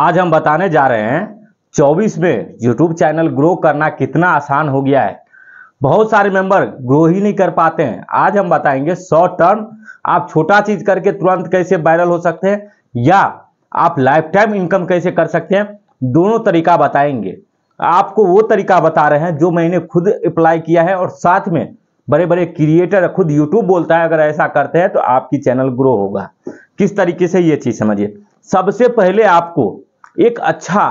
आज हम बताने जा रहे हैं 24 में यूट्यूब चैनल ग्रो करना कितना आसान हो गया है बहुत सारे मेंबर ग्रो ही नहीं कर पाते हैं आज हम बताएंगे शॉर्ट टर्म आप छोटा चीज करके तुरंत कैसे वायरल हो सकते हैं या आप लाइफ टाइम इनकम कैसे कर सकते हैं दोनों तरीका बताएंगे आपको वो तरीका बता रहे हैं जो मैंने खुद अप्लाई किया है और साथ में बड़े बड़े क्रिएटर खुद यूट्यूब बोलता है अगर ऐसा करते हैं तो आपकी चैनल ग्रो होगा किस तरीके से ये चीज समझिए सबसे पहले आपको एक अच्छा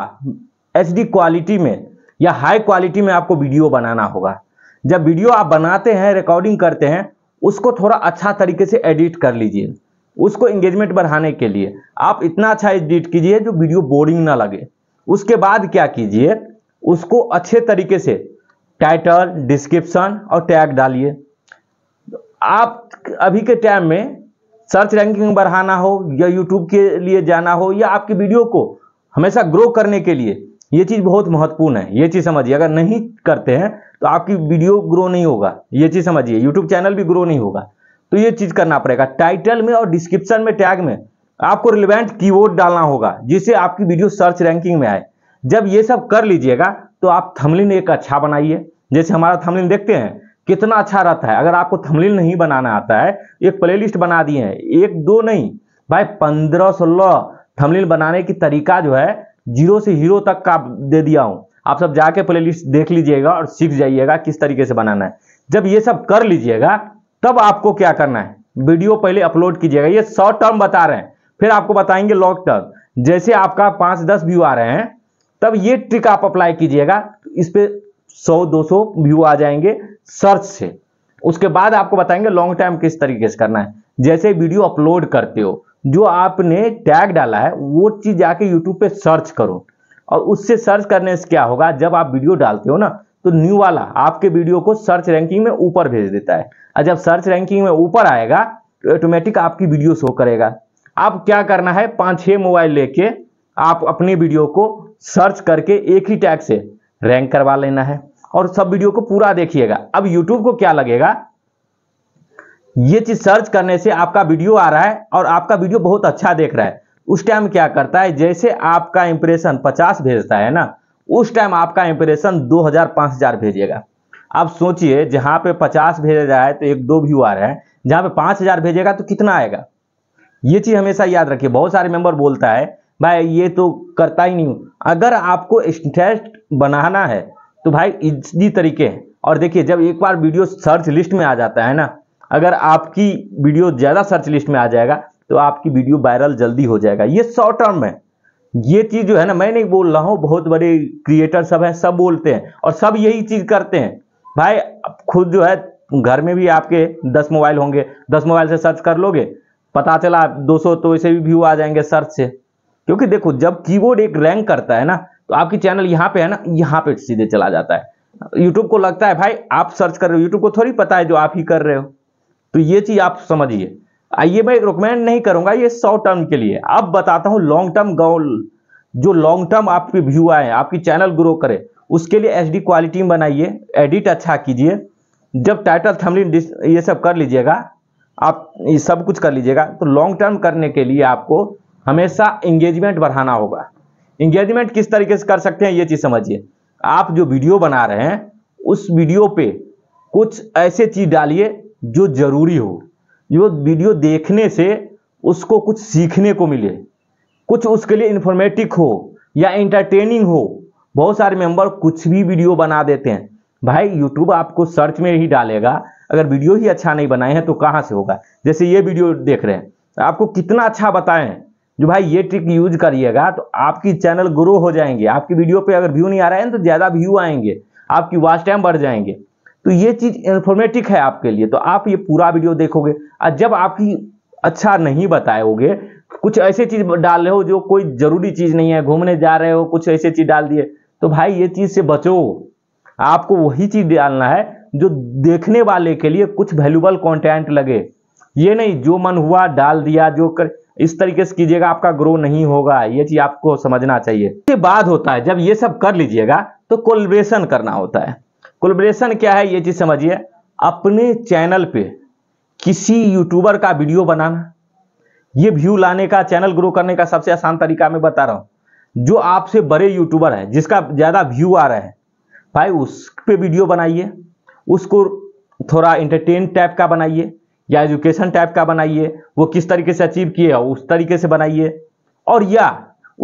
एच क्वालिटी में या हाई क्वालिटी में आपको वीडियो बनाना होगा जब वीडियो आप बनाते हैं रिकॉर्डिंग करते हैं उसको थोड़ा अच्छा तरीके से एडिट कर लीजिए उसको एंगेजमेंट बढ़ाने के लिए आप इतना अच्छा एडिट कीजिए जो वीडियो बोरिंग ना लगे उसके बाद क्या कीजिए उसको अच्छे तरीके से टाइटल डिस्क्रिप्शन और टैग डालिए आप अभी के टाइम में सर्च रैंकिंग बढ़ाना हो या यूट्यूब के लिए जाना हो या आपकी वीडियो को हमेशा ग्रो करने के लिए ये चीज़ बहुत महत्वपूर्ण है ये चीज़ समझिए अगर नहीं करते हैं तो आपकी वीडियो ग्रो नहीं होगा ये चीज़ समझिए यूट्यूब चैनल भी ग्रो नहीं होगा तो ये चीज़ करना पड़ेगा टाइटल में और डिस्क्रिप्शन में टैग में आपको रिलेवेंट की डालना होगा जिससे आपकी वीडियो सर्च रैंकिंग में आए जब ये सब कर लीजिएगा तो आप थमलिन एक अच्छा बनाइए जैसे हमारा थमलिन देखते हैं कितना अच्छा रहता है अगर आपको थमलिन नहीं बनाना आता है एक प्ले बना दिए हैं एक दो नहीं भाई पंद्रह सोलह थमलिन बनाने की तरीका जो है जीरो से हीरो तक का दे दिया हूं आप सब जाके प्ले देख लीजिएगा और सीख जाइएगा किस तरीके से बनाना है जब ये सब कर लीजिएगा तब आपको क्या करना है वीडियो पहले अपलोड कीजिएगा ये शॉर्ट टर्म बता रहे हैं फिर आपको बताएंगे लॉन्ग टर्म जैसे आपका पांच दस व्यू आ रहे हैं तब ये ट्रिक आप अप्लाई कीजिएगा इस पर सौ दो सौ व्यू आ जाएंगे सर्च से उसके बाद आपको बताएंगे लॉन्ग टाइम किस तरीके से करना है जैसे वीडियो अपलोड करते हो जो आपने टैग डाला है वो चीज जाके यूट्यूब पे सर्च करो और उससे सर्च करने से क्या होगा जब आप वीडियो डालते हो ना तो न्यू वाला आपके वीडियो को सर्च रैंकिंग में ऊपर भेज देता है और जब सर्च रैंकिंग में ऊपर आएगा तो ऑटोमेटिक आपकी वीडियो शो करेगा आप क्या करना है पांच छह मोबाइल लेके आप अपने वीडियो को सर्च करके एक ही टैग से रैंक करवा लेना है और सब वीडियो को पूरा देखिएगा अब यूट्यूब को क्या लगेगा ये चीज सर्च करने से आपका वीडियो आ रहा है और आपका वीडियो बहुत अच्छा देख रहा है उस टाइम क्या करता है जैसे आपका इंप्रेशन 50 भेजता है ना उस टाइम आपका इंप्रेशन 2000 5000 भेजेगा अब सोचिए जहां पे 50 भेजा जाए तो एक दो व्यू आ रहा है जहां पे 5000 भेजेगा तो कितना आएगा ये चीज हमेशा याद रखिए बहुत सारे मेंबर बोलता है भाई ये तो करता ही नहीं हूँ अगर आपको इंटरेस्ट बनाना है तो भाई इसी तरीके हैं और देखिए जब एक बार वीडियो सर्च लिस्ट में आ जाता है ना अगर आपकी वीडियो ज़्यादा सर्च लिस्ट में आ जाएगा तो आपकी वीडियो वायरल जल्दी हो जाएगा ये शॉर्ट टर्म है ये चीज़ जो है ना मैं नहीं बोल रहा हूँ बहुत बड़े क्रिएटर सब हैं सब बोलते हैं और सब यही चीज़ करते हैं भाई खुद जो है घर में भी आपके दस मोबाइल होंगे दस मोबाइल से सर्च कर लोगे पता चला दो तो ऐसे भी व्यू आ जाएंगे सर्च से क्योंकि देखो जब कीबोर्ड एक रैंक करता है ना तो आपकी चैनल यहाँ पे है ना यहाँ पे सीधे चला जाता है यूट्यूब को लगता है भाई आप सर्च कर रहे हो यूट्यूब को थोड़ी पता है जो आप ही कर रहे हो तो ये चीज आप समझिए आइए मैं रिकमेंड नहीं करूंगा ये शॉर्ट टर्म के लिए अब बताता हूँ लॉन्ग टर्म गोल जो लॉन्ग टर्म आपके व्यू आए आपकी चैनल ग्रो करे उसके लिए एच क्वालिटी बनाइए एडिट अच्छा कीजिए जब टाइटल थमलिन ये सब कर लीजिएगा आप ये सब कुछ कर लीजिएगा तो लॉन्ग टर्म करने के लिए आपको हमेशा इंगेजमेंट बढ़ाना होगा इंगेजमेंट किस तरीके से कर सकते हैं ये चीज़ समझिए आप जो वीडियो बना रहे हैं उस वीडियो पे कुछ ऐसे चीज़ डालिए जो जरूरी हो जो वीडियो देखने से उसको कुछ सीखने को मिले कुछ उसके लिए इंफॉर्मेटिव हो या इंटरटेनिंग हो बहुत सारे मेंबर कुछ भी वीडियो बना देते हैं भाई यूट्यूब आपको सर्च में ही डालेगा अगर वीडियो ही अच्छा नहीं बनाए हैं तो कहाँ से होगा जैसे ये वीडियो देख रहे हैं आपको कितना अच्छा बताएं जो भाई ये ट्रिक यूज करिएगा तो आपकी चैनल ग्रो हो जाएंगे आपकी वीडियो पे अगर व्यू नहीं आ रहा है तो ज़्यादा व्यू आएंगे आपकी वॉच टाइम बढ़ जाएंगे तो ये चीज़ इन्फॉर्मेटिव है आपके लिए तो आप ये पूरा वीडियो देखोगे और जब आपकी अच्छा नहीं बताएंगे कुछ ऐसे चीज़ डाल रहे हो जो कोई ज़रूरी चीज़ नहीं है घूमने जा रहे हो कुछ ऐसे चीज़ डाल दिए तो भाई ये चीज़ से बचो आपको वही चीज़ डालना है जो देखने वाले के लिए कुछ वैल्यूबल कंटेंट लगे ये नहीं जो मन हुआ डाल दिया जो कर इस तरीके से कीजिएगा आपका ग्रो नहीं होगा ये चीज आपको समझना चाहिए इसके बाद होता है जब ये सब कर लीजिएगा तो कोलब्रेशन करना होता है कोलब्रेशन क्या है ये चीज समझिए अपने चैनल पे किसी यूट्यूबर का वीडियो बनाना ये व्यू लाने का चैनल ग्रो करने का सबसे आसान तरीका मैं बता रहा हूं जो आपसे बड़े यूट्यूबर है जिसका ज़्यादा व्यू आ रहा है भाई उस पर वीडियो बनाइए उसको थोड़ा इंटरटेन टाइप का बनाइए या एजुकेशन टाइप का बनाइए वो किस तरीके से अचीव किए उस तरीके से बनाइए और या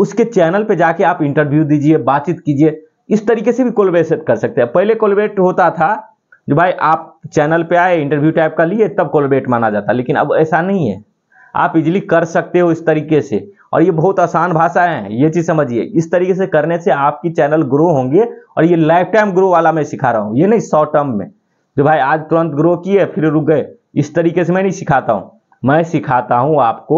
उसके चैनल पे जाके आप इंटरव्यू दीजिए बातचीत कीजिए इस तरीके से भी कोलबरेशन कर सकते हैं पहले कोलबेट होता था जो भाई आप चैनल पे आए इंटरव्यू टाइप का लिए तब कोलबेट माना जाता लेकिन अब ऐसा नहीं है आप इजिली कर सकते हो इस तरीके से और ये बहुत आसान भाषा है ये चीज समझिए इस तरीके से करने से आपकी चैनल ग्रो होंगे और ये लाइफ टाइम ग्रो वाला मैं सिखा रहा हूँ ये नहीं शॉर्ट टर्म में जो भाई आज तुरंत ग्रो किए फिर रुक गए इस तरीके से मैं नहीं सिखाता हूं मैं सिखाता हूं आपको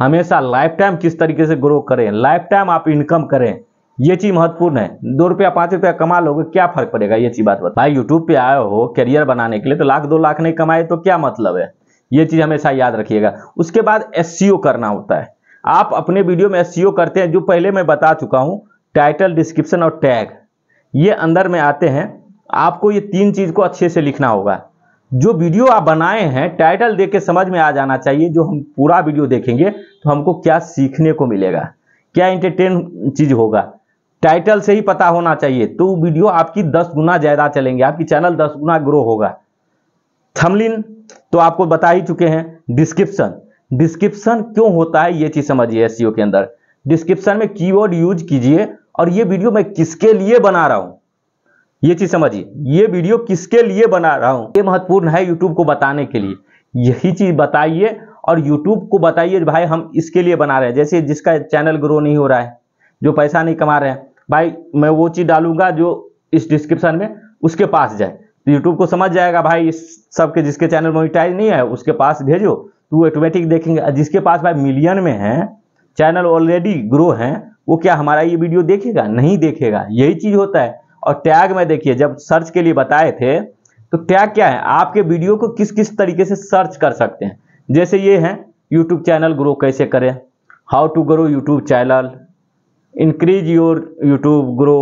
हमेशा लाइफ टाइम किस तरीके से ग्रो करें लाइफ टाइम आप इनकम करें ये चीज महत्वपूर्ण है दो रुपया पांच रुपया कमा लोगे क्या फर्क पड़ेगा ये चीज बात बता भाई यूट्यूब पे आए हो करियर बनाने के लिए तो लाख दो लाख नहीं कमाए तो क्या मतलब है ये चीज हमेशा याद रखिएगा उसके बाद एस e करना होता है आप अपने वीडियो में एस e करते हैं जो पहले मैं बता चुका हूं टाइटल डिस्क्रिप्शन और टैग ये अंदर में आते हैं आपको ये तीन चीज को अच्छे से लिखना होगा जो वीडियो आप बनाए हैं टाइटल देख के समझ में आ जाना चाहिए जो हम पूरा वीडियो देखेंगे तो हमको क्या सीखने को मिलेगा क्या इंटरटेन चीज होगा टाइटल से ही पता होना चाहिए तो वीडियो आपकी दस गुना ज्यादा चलेंगे आपकी चैनल दस गुना ग्रो होगा थमलिन तो आपको बता ही चुके हैं डिस्क्रिप्शन डिस्क्रिप्शन क्यों होता है ये चीज समझिए एस e के अंदर डिस्क्रिप्शन में कीवर्ड यूज कीजिए और ये वीडियो मैं किसके लिए बना रहा हूं ये चीज समझिए ये वीडियो किसके लिए बना रहा हूं ये महत्वपूर्ण है यूट्यूब को बताने के लिए यही चीज बताइए और यूट्यूब को बताइए भाई हम इसके लिए बना रहे हैं जैसे जिसका चैनल ग्रो नहीं हो रहा है जो पैसा नहीं कमा रहे हैं भाई मैं वो चीज डालूंगा जो इस डिस्क्रिप्शन में उसके पास जाए तो यूट्यूब को समझ जाएगा भाई इस सबके जिसके चैनल मोनिटाइज नहीं है उसके पास भेजो तो वो ऑटोमेटिक देखेंगे जिसके पास भाई मिलियन में है चैनल ऑलरेडी ग्रो है वो क्या हमारा ये वीडियो देखेगा नहीं देखेगा यही चीज होता है और टैग में देखिए जब सर्च के लिए बताए थे तो टैग क्या है आपके वीडियो को किस किस तरीके से सर्च कर सकते हैं जैसे ये है यूट्यूब चैनल ग्रो कैसे करें how to grow YouTube channel increase your YouTube grow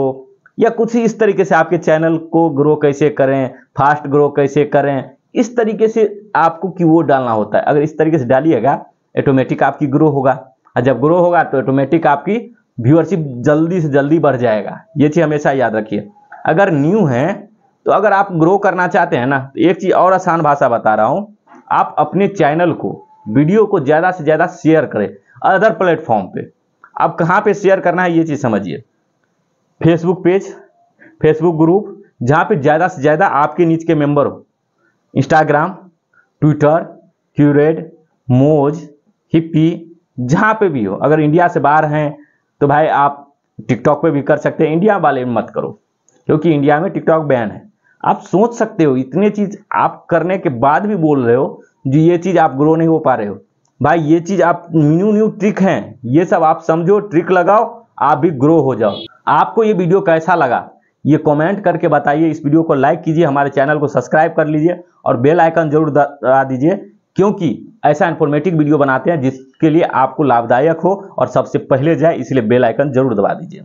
या कुछ ही इस तरीके से आपके चैनल को ग्रो कैसे करें फास्ट ग्रो कैसे करें इस तरीके से आपको की वो डालना होता है अगर इस तरीके से डालिएगा ऑटोमेटिक आपकी ग्रो होगा और जब ग्रो होगा तो ऑटोमेटिक आपकी व्यूअरशिप जल्दी से जल्दी बढ़ जाएगा ये चीज़ हमेशा याद रखिए अगर न्यू हैं तो अगर आप ग्रो करना चाहते हैं ना तो एक चीज़ और आसान भाषा बता रहा हूँ आप अपने चैनल को वीडियो को ज़्यादा से ज़्यादा शेयर करें अदर प्लेटफॉर्म पे आप कहाँ पे शेयर करना है ये चीज़ समझिए फेसबुक पेज फेसबुक ग्रुप जहाँ पे ज़्यादा से ज़्यादा आपके नीच के मेंबर हो इंस्टाग्राम ट्विटर क्यूरेड मोज हिप्पी जहाँ पे भी हो अगर इंडिया से बाहर हैं तो भाई आप टिकटॉक पे भी कर सकते हैं इंडिया वाले में मत करो क्योंकि इंडिया में टिकटॉक बैन है आप सोच सकते हो इतने चीज आप करने के बाद भी बोल रहे हो जो ये चीज आप ग्रो नहीं हो पा रहे हो भाई ये चीज आप न्यू न्यू ट्रिक हैं ये सब आप समझो ट्रिक लगाओ आप भी ग्रो हो जाओ आपको ये वीडियो कैसा लगा ये कमेंट करके बताइए इस वीडियो को लाइक कीजिए हमारे चैनल को सब्सक्राइब कर लीजिए और बेल आइकन जरूर दबा दीजिए क्योंकि ऐसा इन्फॉर्मेटिव वीडियो बनाते हैं जिस के लिए आपको लाभदायक हो और सबसे पहले जाए इसलिए बेलाइकन जरूर दबा दीजिए